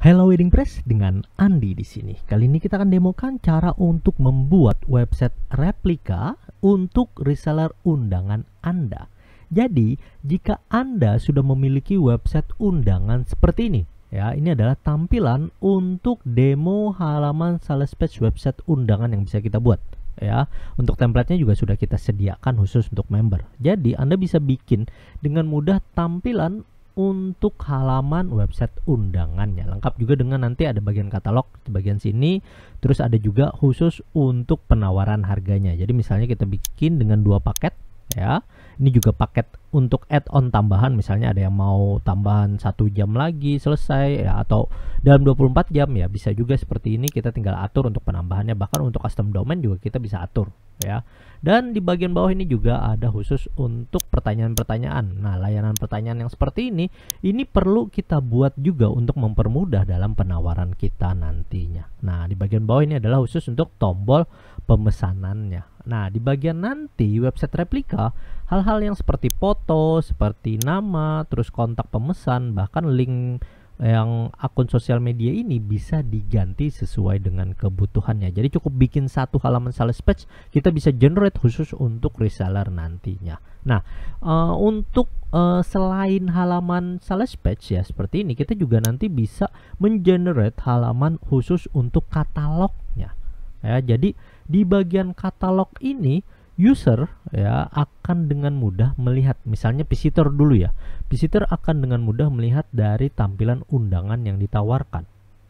Hello Wedding Press dengan Andi di sini. Kali ini kita akan demokan cara untuk membuat website replika untuk reseller undangan Anda. Jadi, jika Anda sudah memiliki website undangan seperti ini, ya, ini adalah tampilan untuk demo halaman sales page website undangan yang bisa kita buat ya. Untuk templatenya juga sudah kita sediakan khusus untuk member. Jadi Anda bisa bikin dengan mudah tampilan untuk halaman website undangannya lengkap juga dengan nanti ada bagian katalog di bagian sini terus ada juga khusus untuk penawaran harganya jadi misalnya kita bikin dengan dua paket ya ini juga paket untuk add-on tambahan misalnya ada yang mau tambahan satu jam lagi selesai ya, atau dalam 24 jam ya bisa juga seperti ini kita tinggal atur untuk penambahannya bahkan untuk custom domain juga kita bisa atur ya dan di bagian bawah ini juga ada khusus untuk pertanyaan-pertanyaan nah layanan pertanyaan yang seperti ini ini perlu kita buat juga untuk mempermudah dalam penawaran kita nantinya nah di bagian bawah ini adalah khusus untuk tombol pemesanannya nah di bagian nanti website replika hal-hal yang seperti pot foto seperti nama, terus kontak pemesan, bahkan link yang akun sosial media ini bisa diganti sesuai dengan kebutuhannya. Jadi cukup bikin satu halaman sales page, kita bisa generate khusus untuk reseller nantinya. Nah, uh, untuk uh, selain halaman sales page ya seperti ini, kita juga nanti bisa mengenerate halaman khusus untuk katalognya. Ya, jadi di bagian katalog ini user ya akan dengan mudah melihat misalnya visitor dulu ya visitor akan dengan mudah melihat dari tampilan undangan yang ditawarkan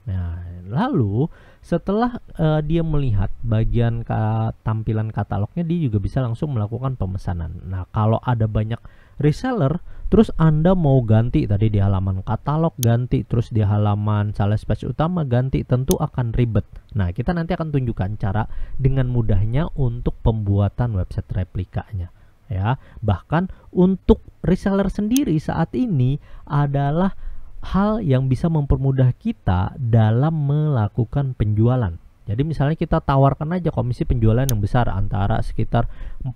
nah lalu setelah uh, dia melihat bagian ka tampilan katalognya dia juga bisa langsung melakukan pemesanan nah kalau ada banyak reseller Terus Anda mau ganti tadi di halaman katalog ganti, terus di halaman sales page utama ganti, tentu akan ribet. Nah, kita nanti akan tunjukkan cara dengan mudahnya untuk pembuatan website replikanya ya. Bahkan untuk reseller sendiri saat ini adalah hal yang bisa mempermudah kita dalam melakukan penjualan jadi misalnya kita tawarkan aja komisi penjualan yang besar antara sekitar 40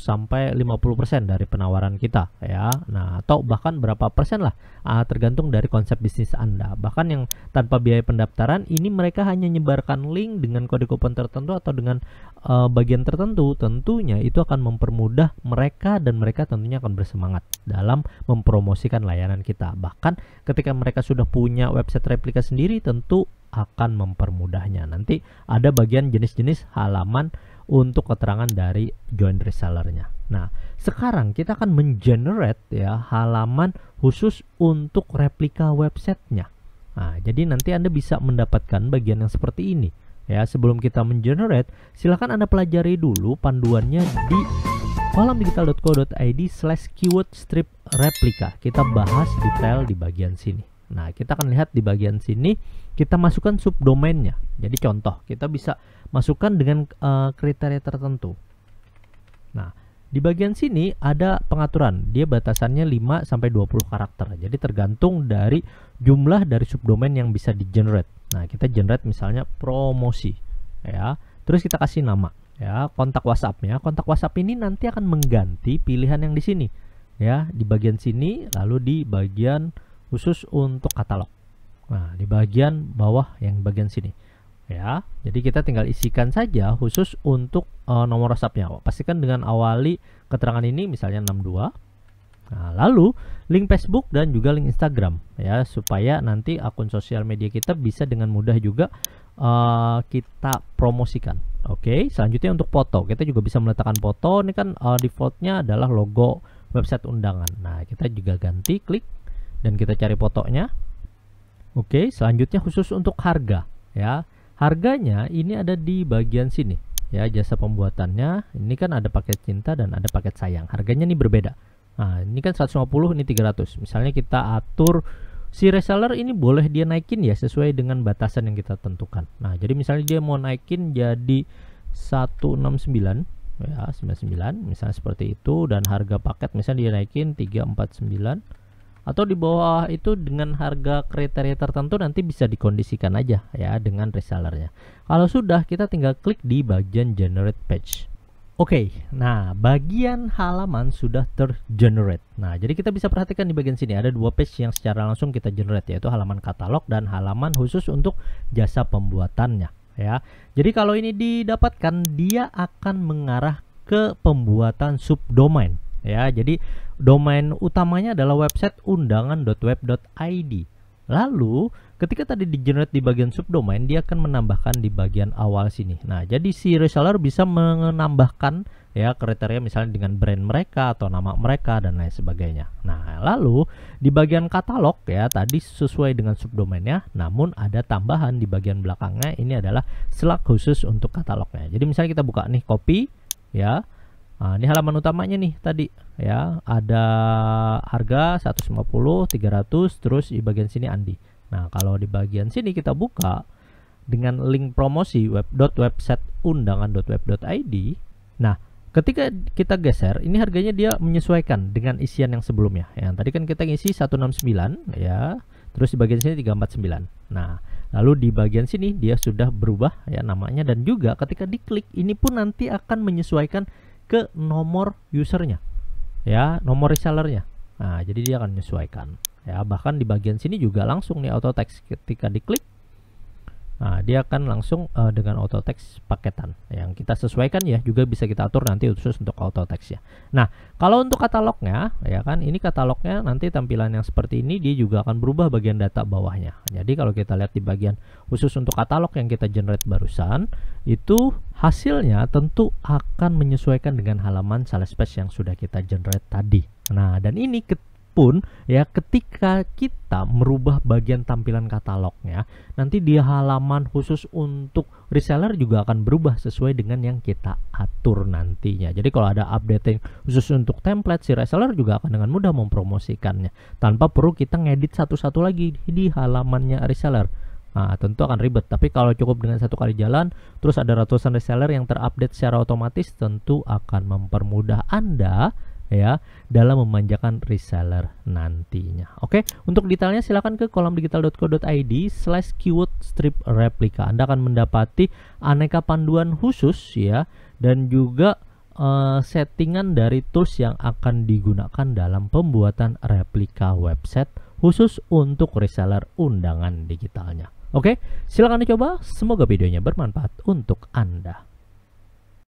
sampai 50% dari penawaran kita ya. Nah, atau bahkan berapa persen lah ah, tergantung dari konsep bisnis Anda. Bahkan yang tanpa biaya pendaftaran ini mereka hanya menyebarkan link dengan kode kupon tertentu atau dengan uh, bagian tertentu, tentunya itu akan mempermudah mereka dan mereka tentunya akan bersemangat dalam mempromosikan layanan kita. Bahkan ketika mereka sudah punya website replika sendiri tentu akan mempermudahnya. Nanti ada bagian jenis-jenis halaman untuk keterangan dari joint resellernya. Nah, sekarang kita akan mengenerate ya halaman khusus untuk replika websitenya. Nah, jadi nanti Anda bisa mendapatkan bagian yang seperti ini. Ya, sebelum kita mengenerate, silakan Anda pelajari dulu panduannya di kolamdigital.co.id slash keyword strip replika. Kita bahas detail di bagian sini. Nah, kita akan lihat di bagian sini kita masukkan subdomainnya. Jadi contoh, kita bisa masukkan dengan uh, kriteria tertentu. Nah, di bagian sini ada pengaturan. Dia batasannya 5 sampai 20 karakter. Jadi tergantung dari jumlah dari subdomain yang bisa di-generate. Nah, kita generate misalnya promosi ya. Terus kita kasih nama ya, kontak WhatsApp-nya. Kontak WhatsApp ini nanti akan mengganti pilihan yang di sini ya, di bagian sini lalu di bagian khusus untuk katalog. Nah, di bagian bawah yang bagian sini. Ya, jadi kita tinggal isikan saja khusus untuk uh, nomor whatsapp Pastikan dengan awali keterangan ini misalnya 62. Nah, lalu link Facebook dan juga link Instagram ya supaya nanti akun sosial media kita bisa dengan mudah juga uh, kita promosikan. Oke, selanjutnya untuk foto. Kita juga bisa meletakkan foto. Ini kan uh, defaultnya adalah logo website undangan. Nah, kita juga ganti klik dan kita cari fotonya. Oke, selanjutnya khusus untuk harga ya. Harganya ini ada di bagian sini ya, jasa pembuatannya. Ini kan ada paket cinta dan ada paket sayang. Harganya ini berbeda. Nah, ini kan 150, ini 300. Misalnya kita atur si reseller ini boleh dia naikin ya sesuai dengan batasan yang kita tentukan. Nah, jadi misalnya dia mau naikin jadi 169 ya 99 misalnya seperti itu dan harga paket misalnya dia naikin 349 atau di bawah itu dengan harga kriteria tertentu nanti bisa dikondisikan aja ya dengan resellernya kalau sudah kita tinggal klik di bagian generate page Oke, okay, nah bagian halaman sudah tergenerate. Nah, jadi kita bisa perhatikan di bagian sini ada dua page yang secara langsung kita generate yaitu halaman katalog dan halaman khusus untuk jasa pembuatannya ya. Jadi kalau ini didapatkan dia akan mengarah ke pembuatan subdomain ya jadi domain utamanya adalah website undangan.web.id lalu ketika tadi di generate di bagian subdomain dia akan menambahkan di bagian awal sini nah jadi si reseller bisa menambahkan ya kriteria misalnya dengan brand mereka atau nama mereka dan lain sebagainya nah lalu di bagian katalog ya tadi sesuai dengan subdomainnya namun ada tambahan di bagian belakangnya ini adalah slug khusus untuk katalognya jadi misalnya kita buka nih copy ya Nah, ini halaman utamanya nih tadi ya. Ada harga 150, 300, terus di bagian sini Andi. Nah, kalau di bagian sini kita buka dengan link promosi web.websiteundangan.web.id. Nah, ketika kita geser, ini harganya dia menyesuaikan dengan isian yang sebelumnya. Yang tadi kan kita ngisi 169 ya. Terus di bagian sini 349. Nah, lalu di bagian sini dia sudah berubah ya namanya dan juga ketika diklik ini pun nanti akan menyesuaikan ke nomor usernya ya nomor resellernya nah jadi dia akan menyesuaikan ya bahkan di bagian sini juga langsung nih auto text ketika diklik Nah, dia akan langsung uh, dengan auto text paketan yang kita sesuaikan ya juga bisa kita atur nanti khusus untuk auto text ya. Nah, kalau untuk katalognya ya kan ini katalognya nanti tampilan yang seperti ini dia juga akan berubah bagian data bawahnya. Jadi kalau kita lihat di bagian khusus untuk katalog yang kita generate barusan itu hasilnya tentu akan menyesuaikan dengan halaman sales page yang sudah kita generate tadi. Nah, dan ini pun ya ketika kita merubah bagian tampilan katalognya nanti di halaman khusus untuk reseller juga akan berubah sesuai dengan yang kita atur nantinya jadi kalau ada update khusus untuk template si reseller juga akan dengan mudah mempromosikannya tanpa perlu kita ngedit satu-satu lagi di halamannya reseller Nah, tentu akan ribet. Tapi kalau cukup dengan satu kali jalan, terus ada ratusan reseller yang terupdate secara otomatis, tentu akan mempermudah Anda ya dalam memanjakan reseller nantinya. Oke, untuk detailnya silakan ke kolom digital.co.id slash keyword strip replika. Anda akan mendapati aneka panduan khusus ya dan juga uh, settingan dari tools yang akan digunakan dalam pembuatan replika website khusus untuk reseller undangan digitalnya. Oke, silakan dicoba. Semoga videonya bermanfaat untuk Anda.